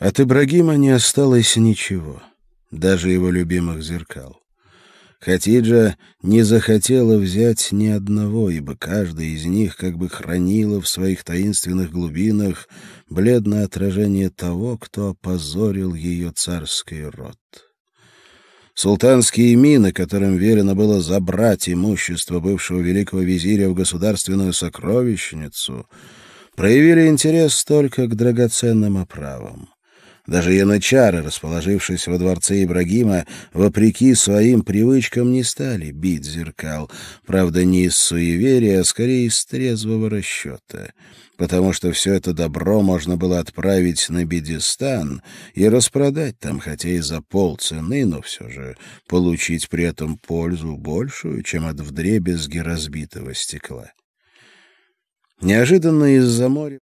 От Ибрагима не осталось ничего, даже его любимых зеркал. Хатиджа не захотела взять ни одного, ибо каждая из них как бы хранила в своих таинственных глубинах бледное отражение того, кто опозорил ее царский род. Султанские мины, которым велено было забрать имущество бывшего великого визиря в государственную сокровищницу, проявили интерес только к драгоценным оправам. Даже янычары, расположившись во дворце Ибрагима, вопреки своим привычкам не стали бить зеркал. Правда, не из суеверия, а скорее из трезвого расчета. Потому что все это добро можно было отправить на Бедистан и распродать там, хотя и за полцены, но все же получить при этом пользу большую, чем от вдребезги разбитого стекла. Неожиданно из-за моря